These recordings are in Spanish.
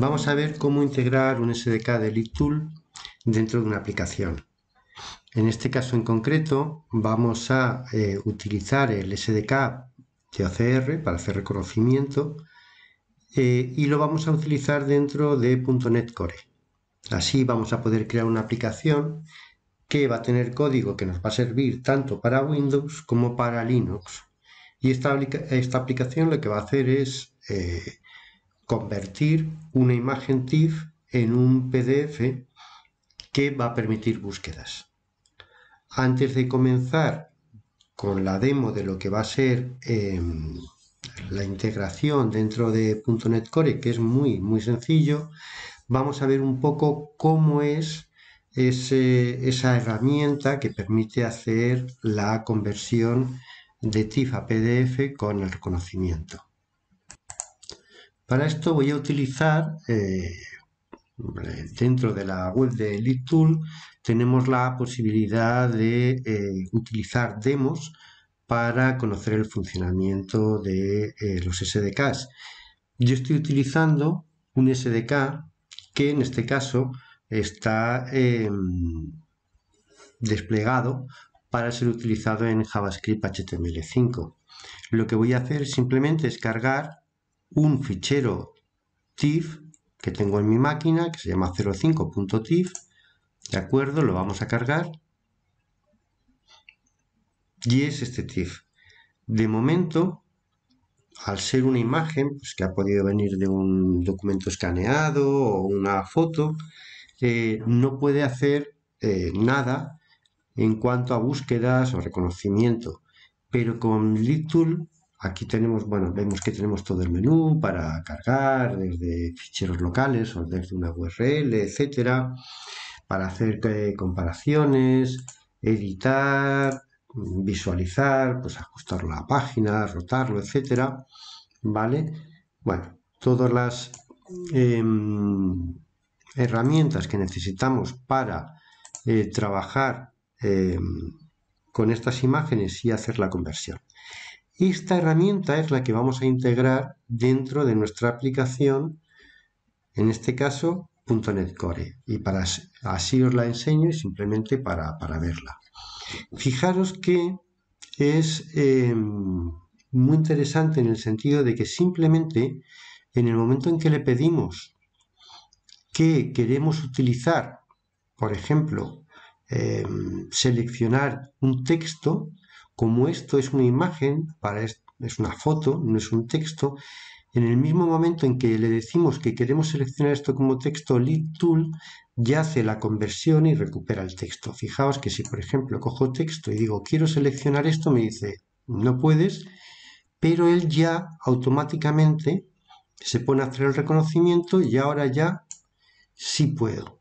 Vamos a ver cómo integrar un SDK de LeadTool dentro de una aplicación. En este caso en concreto vamos a eh, utilizar el SDK de OCR para hacer reconocimiento eh, y lo vamos a utilizar dentro de .NET Core. Así vamos a poder crear una aplicación que va a tener código que nos va a servir tanto para Windows como para Linux. Y esta, aplicación lo que va a hacer es eh, convertir una imagen TIFF en un PDF que va a permitir búsquedas. Antes de comenzar con la demo de lo que va a ser em, la integración dentro de .NET Core, que es muy, muy sencillo, vamos a ver un poco cómo es esa herramienta que permite hacer la conversión de TIFF a PDF con el reconocimiento. Para esto voy a utilizar, eh, dentro de la web de Tool. tenemos la posibilidad de eh, utilizar demos para conocer el funcionamiento de eh, los SDKs. Yo estoy utilizando un SDK que en este caso está em, desplegado para ser utilizado en JavaScript HTML5. Lo que voy a hacer simplemente es cargar un fichero TIFF que tengo en mi máquina, que se llama 05.tif, ¿de acuerdo? Lo vamos a cargar. Y es este TIF. De momento, al ser una imagen pues, que ha podido venir de un documento escaneado o una foto, eh, no puede hacer eh, nada en cuanto a búsquedas o reconocimiento. Pero con little Aquí tenemos, bueno, vemos que tenemos todo el menú para cargar desde ficheros locales o desde una URL, etcétera, para hacer eh, comparaciones, editar, visualizar, pues ajustar la página, rotarlo, etcétera, ¿vale? Bueno, todas las em, herramientas que necesitamos para eh, trabajar em, con estas imágenes y hacer la conversión. Esta herramienta es la que vamos a integrar dentro de nuestra aplicación, en este caso .NET Core, y para, así os la enseño y simplemente para, verla. Fijaros que es em, muy interesante en el sentido de que simplemente en el momento en que le pedimos que queremos utilizar, por ejemplo, em, seleccionar un texto, como esto es una imagen, es, es una foto, no es un texto, en el mismo momento en que le decimos que queremos seleccionar esto como texto lead tool, ya hace la conversión y recupera el texto. Fijaos que si por ejemplo cojo texto y digo quiero seleccionar esto, me dice no puedes, pero él ya automáticamente se pone a hacer el reconocimiento y ahora ya sí puedo.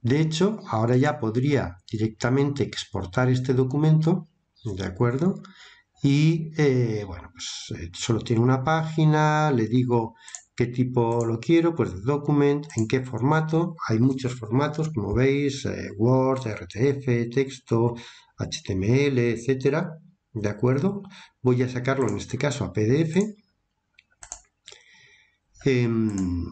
De hecho, ahora ya podría directamente exportar este documento, ¿de acuerdo? Y eh, bueno, pues eh, solo tiene una página, le digo qué tipo lo quiero, pues document, en qué formato, hay muchos formatos, como veis, eh, Word, RTF, texto, HTML, etcétera, ¿de acuerdo? Voy a sacarlo en este caso a PDF. Em,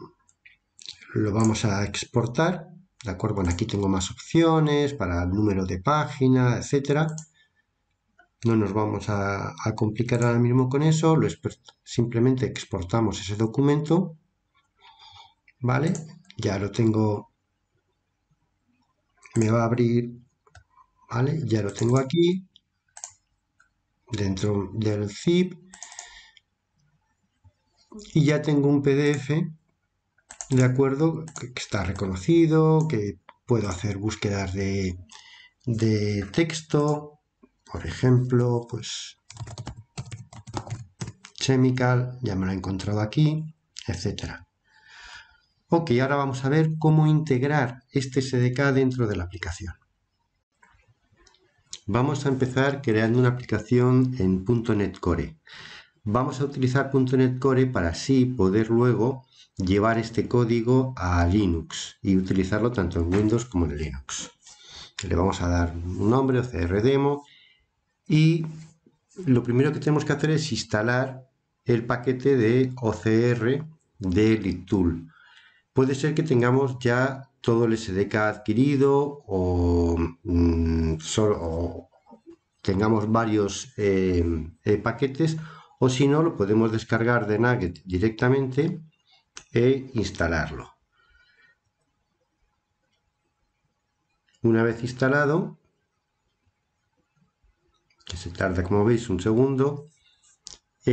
lo vamos a exportar ¿De acuerdo? Bueno, aquí tengo más opciones para el número de página, etcétera. No nos vamos a, complicar ahora mismo con eso. simplemente exportamos ese documento. ¿Vale? Ya lo tengo. Me va a abrir. ¿Vale? Ya lo tengo aquí. Dentro del zip. Y ya tengo un PDF de acuerdo, que está reconocido, que puedo hacer búsquedas de, texto, por ejemplo, pues chemical, ya me lo he encontrado aquí, etcétera. Ok, ahora vamos a ver cómo integrar este SDK dentro de la aplicación. Vamos a empezar creando una aplicación en .NET Core vamos a utilizar .NET Core para así poder luego llevar este código a Linux y utilizarlo tanto en Windows como en Linux. Le vamos a dar un nombre, OCR demo, y lo primero que tenemos que hacer es instalar el paquete de OCR de Littool. Puede ser que tengamos ya todo el SDK adquirido o, mm, solo, tengamos varios eh, eh, paquetes o si no lo podemos descargar de Nugget directamente e instalarlo. Una vez instalado, que se tarda como veis un segundo,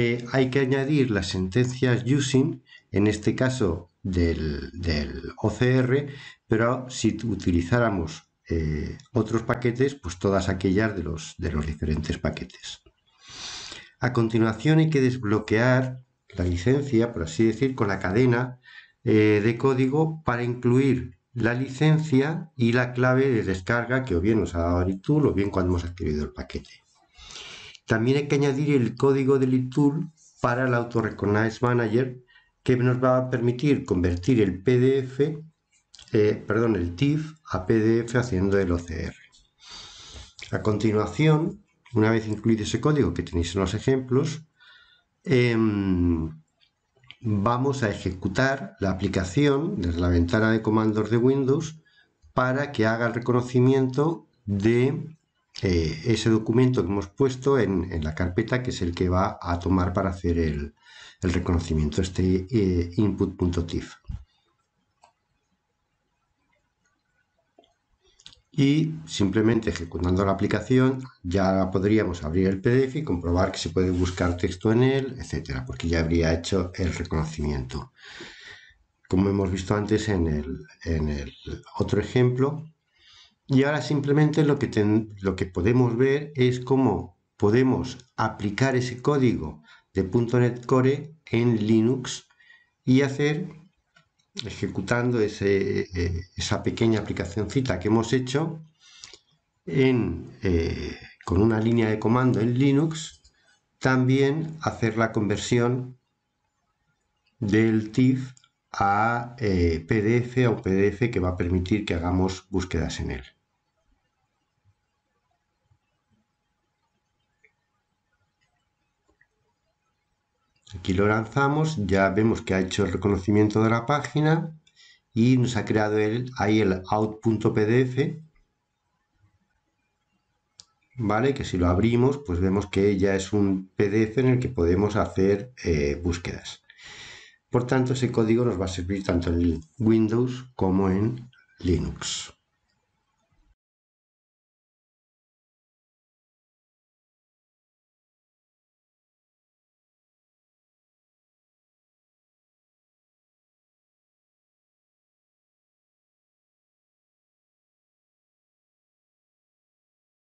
eh, hay que añadir las sentencias using, en este caso del, OCR, pero si utilizáramos eh, otros paquetes, pues todas aquellas de los, de los diferentes paquetes. A continuación hay que desbloquear la licencia, por así decir, con la cadena eh, de código para incluir la licencia y la clave de descarga que o bien nos ha dado Litool o bien cuando hemos adquirido el paquete. También hay que añadir el código de Litool para el Auto Manager que nos va a permitir convertir el PDF, eh, perdón, el TIFF a PDF haciendo el OCR. A continuación, una vez incluido ese código que tenéis en los ejemplos, em, vamos a ejecutar la aplicación desde la ventana de comandos de Windows para que haga el reconocimiento de eh, ese documento que hemos puesto en, la carpeta, que es el que va a tomar para hacer el, reconocimiento, este eh, input.tif. y simplemente ejecutando la aplicación ya podríamos abrir el PDF y comprobar que se puede buscar texto en él, etcétera, porque ya habría hecho el reconocimiento. Como hemos visto antes en el, otro ejemplo. Y ahora simplemente lo que, lo que podemos ver es cómo podemos aplicar ese código de .NET Core en Linux y hacer ejecutando eh, esa pequeña aplicacióncita que hemos hecho eh, con una línea de comando en Linux, también hacer la conversión del TIFF a eh, PDF o PDF que va a permitir que hagamos búsquedas en él. Pues aquí lo lanzamos, ya vemos que ha hecho el reconocimiento de la página y nos ha creado el, ahí el out.pdf, ¿vale? Que si lo abrimos, pues vemos que ya es un PDF en el que podemos hacer eh, búsquedas. Por tanto, ese código nos va a servir tanto en Windows como en Linux.